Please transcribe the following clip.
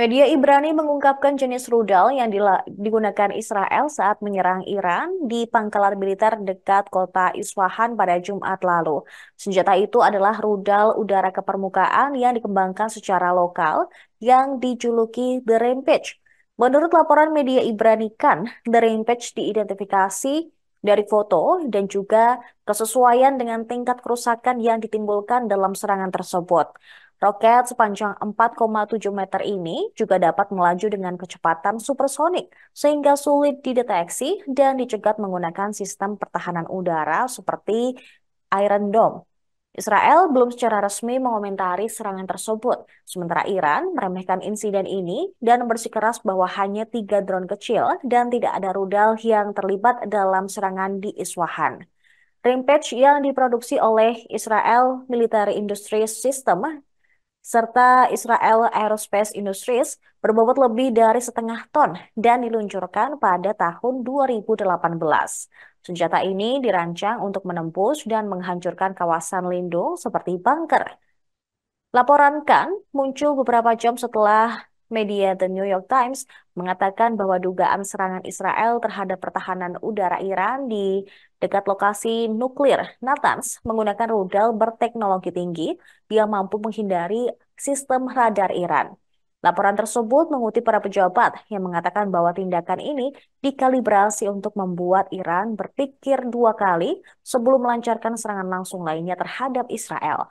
Media Ibrani mengungkapkan jenis rudal yang digunakan Israel saat menyerang Iran di pangkalan militer dekat kota Iswahan pada Jumat lalu. Senjata itu adalah rudal udara kepermukaan yang dikembangkan secara lokal yang dijuluki The Rampage. Menurut laporan media Ibrani kan, The Rampage diidentifikasi dari foto dan juga kesesuaian dengan tingkat kerusakan yang ditimbulkan dalam serangan tersebut. Roket sepanjang 4,7 meter ini juga dapat melaju dengan kecepatan supersonik sehingga sulit dideteksi dan dicegat menggunakan sistem pertahanan udara seperti Iron Dome. Israel belum secara resmi mengomentari serangan tersebut, sementara Iran meremehkan insiden ini dan bersikeras bahwa hanya tiga drone kecil dan tidak ada rudal yang terlibat dalam serangan di Iswahan. Rampage yang diproduksi oleh Israel Military Industries System serta Israel Aerospace Industries berbobot lebih dari setengah ton dan diluncurkan pada tahun 2018. Senjata ini dirancang untuk menembus dan menghancurkan kawasan lindung seperti bunker. Laporan Kang muncul beberapa jam setelah Media The New York Times mengatakan bahwa dugaan serangan Israel terhadap pertahanan udara Iran di dekat lokasi nuklir Natanz menggunakan rudal berteknologi tinggi yang mampu menghindari sistem radar Iran. Laporan tersebut mengutip para pejabat yang mengatakan bahwa tindakan ini dikalibrasi untuk membuat Iran berpikir dua kali sebelum melancarkan serangan langsung lainnya terhadap Israel.